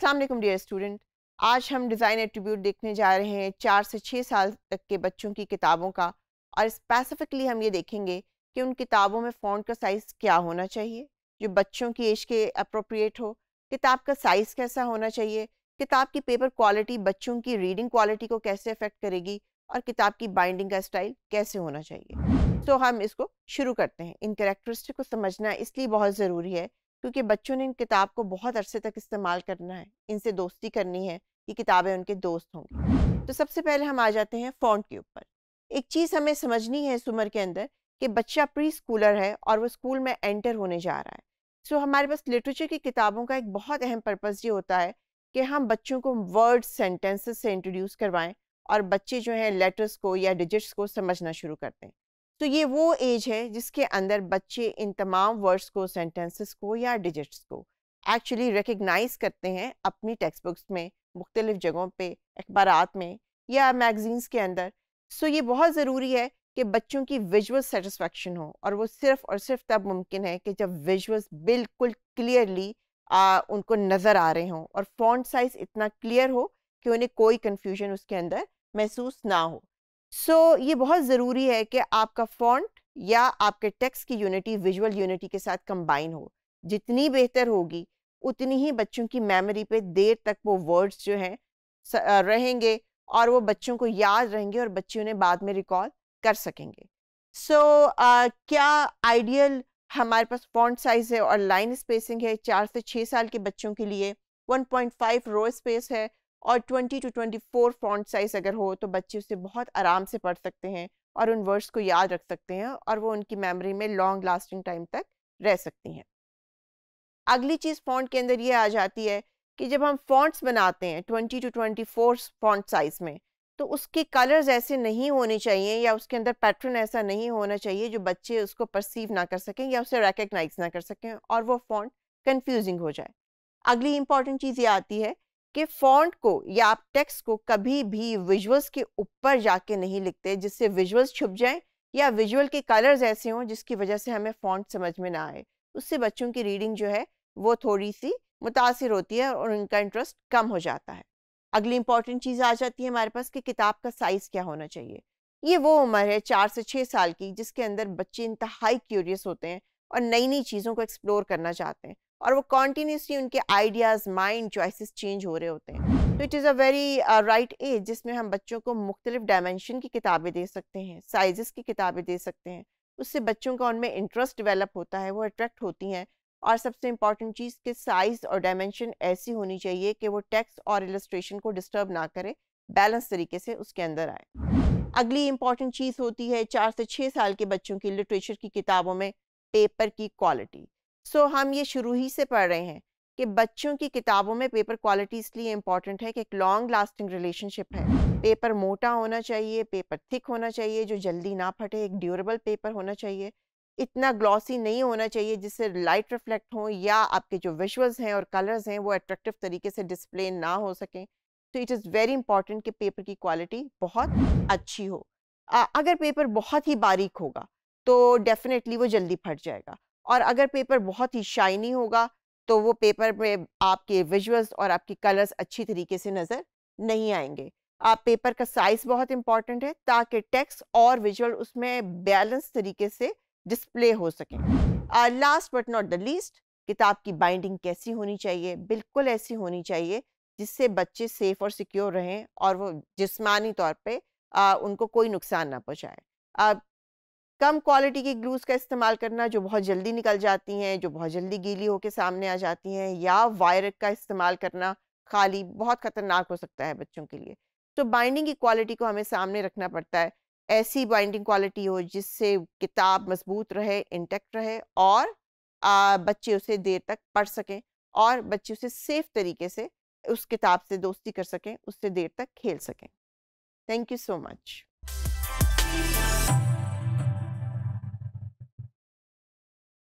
अस्सलाम वालेकुम dear student आज हम डिज़ाइन एट्रीब्यूट देखने जा रहे हैं चार से छः साल तक के बच्चों की किताबों का और स्पेसिफिकली हम ये देखेंगे कि उन किताबों में फ़ॉन्ट का साइज़ क्या होना चाहिए जो बच्चों की एज के अप्रोप्रिएट हो किताब का साइज़ कैसा होना चाहिए किताब की पेपर क्वालिटी बच्चों की रीडिंग क्वालिटी को कैसे अफेक्ट करेगी और किताब की बाइंडिंग का स्टाइल कैसे होना चाहिए तो हम इसको शुरू करते हैं इन करेक्टरिस्टिक को समझना इसलिए बहुत ज़रूरी है क्योंकि बच्चों ने इन किताब को बहुत अरसे तक इस्तेमाल करना है इनसे दोस्ती करनी है ये किताबें उनके दोस्त होंगी तो सबसे पहले हम आ जाते हैं फ़ॉन्ट के ऊपर एक चीज़ हमें समझनी है इस उम्र के अंदर कि बच्चा प्री स्कूलर है और वो स्कूल में एंटर होने जा रहा है सो हमारे पास लिटरेचर की किताबों का एक बहुत अहम पर्पज़ ये होता है कि हम बच्चों को वर्ड सेंटेंसेस से इंट्रोड्यूस करवाएं और बच्चे जो हैं लेटर्स को या डिजिट्स को समझना शुरू करते हैं तो ये वो एज है जिसके अंदर बच्चे इन तमाम वर्ड्स को सेंटेंसेस को या डिजिट्स को एक्चुअली रिकगनाइज करते हैं अपनी टेक्स्ट बुक्स में मुख्तलिफ जगहों पर अखबार में या मैगज़ीन्स के अंदर सो ये बहुत ज़रूरी है कि बच्चों की विजुअल सेटिस्फेक्शन हो और वो सिर्फ और सिर्फ तब मुमकिन है कि जब विजुअल्स बिल्कुल क्लियरली उनको नज़र आ रहे हों और फॉन्ट साइज़ इतना क्लियर हो कि उन्हें कोई कन्फ्यूजन उसके अंदर महसूस ना हो सो so, ये बहुत ज़रूरी है कि आपका फॉन्ट या आपके टेक्स्ट की यूनिटी विजुअल यूनिटी के साथ कंबाइन हो जितनी बेहतर होगी उतनी ही बच्चों की मेमोरी पे देर तक वो वर्ड्स जो हैं रहेंगे और वो बच्चों को याद रहेंगे और बच्चे उन्हें बाद में रिकॉल कर सकेंगे सो so, uh, क्या आइडियल हमारे पास फॉन्ट साइज़ है और लाइन स्पेसिंग है चार से छः साल के बच्चों के लिए 1.5 रो स्पेस है और 20 टू 24 फॉन्ट साइज अगर हो तो बच्चे उसे बहुत आराम से पढ़ सकते हैं और उन वर्ड्स को याद रख सकते हैं और वो उनकी मेमोरी में लॉन्ग लास्टिंग टाइम तक रह सकती हैं अगली चीज़ फॉन्ट के अंदर ये आ जाती है कि जब हम फॉन्ट्स बनाते हैं 20 टू 24 फॉन्ट साइज में तो उसके कलर्स ऐसे नहीं होने चाहिए या उसके अंदर पैटर्न ऐसा नहीं होना चाहिए जो बच्चे उसको परसीव ना कर सकें या उसे रेकग्नाइज ना कर सकें और वो फॉन्ट कन्फ्यूजिंग हो जाए अगली इंपॉर्टेंट चीज़ ये आती है कि फॉन्ट को या आप टेक्स्ट को कभी भी विजुअल्स के ऊपर जाके नहीं लिखते जिससे विजुअल्स छुप जाएं या विजुअल के कलर्स ऐसे हों जिसकी वजह से हमें फॉन्ट समझ में ना आए उससे बच्चों की रीडिंग जो है वो थोड़ी सी मुतासर होती है और उनका इंटरेस्ट कम हो जाता है अगली इंपॉर्टेंट चीज़ आ जाती है हमारे पास कि किताब का साइज़ क्या होना चाहिए ये वो उम्र है चार से छः साल की जिसके अंदर बच्चे इंतहाई क्यूरियस होते हैं और नई नई चीज़ों को एक्सप्लोर करना चाहते हैं और वो कॉन्टीन्यूसली उनके आइडियाज़ माइंड चॉइसेस चेंज हो रहे होते हैं तो it is a very right age जिसमें हम बच्चों को मुख्तलिफ डायमेंशन की किताबें दे सकते हैं साइजेस की किताबें दे सकते हैं उससे बच्चों का उनमें इंटरेस्ट डेवलप होता है वो अट्रैक्ट होती हैं और सबसे इंपॉर्टेंट चीज़ के साइज़ और डायमेंशन ऐसी होनी चाहिए कि वो टेक्स्ट और इलस्ट्रेशन को डिस्टर्ब ना करें बैलेंस तरीके से उसके अंदर आए अगली इंपॉर्टेंट चीज़ होती है चार से छः साल के बच्चों की लिटरेचर की किताबों में पेपर की क्वालिटी सो हम ये शुरू ही से पढ़ रहे हैं कि बच्चों की किताबों में पेपर क्वालिटी इसलिए इम्पॉर्टेंट है कि एक लॉन्ग लास्टिंग रिलेशनशिप है पेपर मोटा होना चाहिए पेपर थिक होना चाहिए जो जल्दी ना फटे एक ड्यूरेबल पेपर होना चाहिए इतना ग्लॉसी नहीं होना चाहिए जिससे लाइट रिफ्लेक्ट हो या आपके जो विजुअल्स हैं और कलर्स हैं वो अट्रैक्टिव तरीके से डिस्प्ले ना हो सकें तो इट इज़ वेरी इंपॉर्टेंट कि पेपर की क्वालिटी बहुत अच्छी हो आ, अगर पेपर बहुत ही बारीक होगा तो डेफिनेटली वो जल्दी फट जाएगा और अगर पेपर बहुत ही शाइनी होगा तो वो पेपर में आपके विजुअल्स और आपके कलर्स अच्छी तरीके से नज़र नहीं आएंगे आप पेपर का साइज़ बहुत इंपॉर्टेंट है ताकि टेक्स्ट और विजुअल उसमें बैलेंस तरीके से डिस्प्ले हो सके last but not the least किताब की बाइंडिंग कैसी होनी चाहिए बिल्कुल ऐसी होनी चाहिए जिससे बच्चे सेफ़ और सिक्योर रहें और वो जिसमानी तौर पर उनको कोई नुकसान ना पहुँचाए कम क्वालिटी की ग्लूज का इस्तेमाल करना जो बहुत जल्दी निकल जाती हैं जो बहुत जल्दी गीली होकर सामने आ जाती हैं या वायर का इस्तेमाल करना खाली बहुत खतरनाक हो सकता है बच्चों के लिए तो बाइंडिंग की क्वालिटी को हमें सामने रखना पड़ता है ऐसी बाइंडिंग क्वालिटी हो जिससे किताब मजबूत रहे इंटेक्ट रहे और आ, बच्चे उसे देर तक पढ़ सकें और बच्चे उसे सेफ तरीके से उस किताब से दोस्ती कर सकें उससे देर तक खेल सकें थैंक यू सो मच